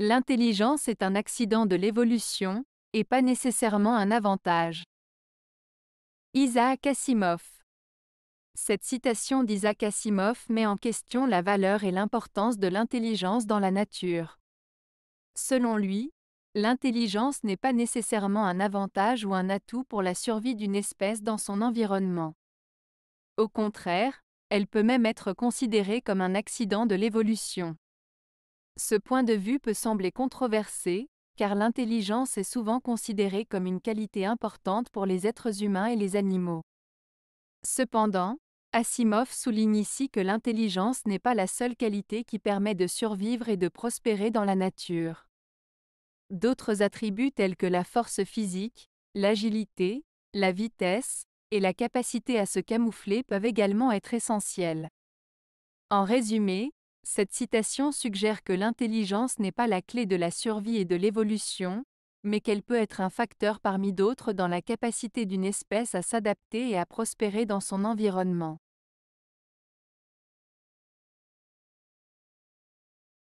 L'intelligence est un accident de l'évolution, et pas nécessairement un avantage. Isaac Asimov Cette citation d'Isaac Asimov met en question la valeur et l'importance de l'intelligence dans la nature. Selon lui, l'intelligence n'est pas nécessairement un avantage ou un atout pour la survie d'une espèce dans son environnement. Au contraire, elle peut même être considérée comme un accident de l'évolution. Ce point de vue peut sembler controversé, car l'intelligence est souvent considérée comme une qualité importante pour les êtres humains et les animaux. Cependant, Asimov souligne ici que l'intelligence n'est pas la seule qualité qui permet de survivre et de prospérer dans la nature. D'autres attributs tels que la force physique, l'agilité, la vitesse, et la capacité à se camoufler peuvent également être essentiels. En résumé, cette citation suggère que l'intelligence n'est pas la clé de la survie et de l'évolution, mais qu'elle peut être un facteur parmi d'autres dans la capacité d'une espèce à s'adapter et à prospérer dans son environnement.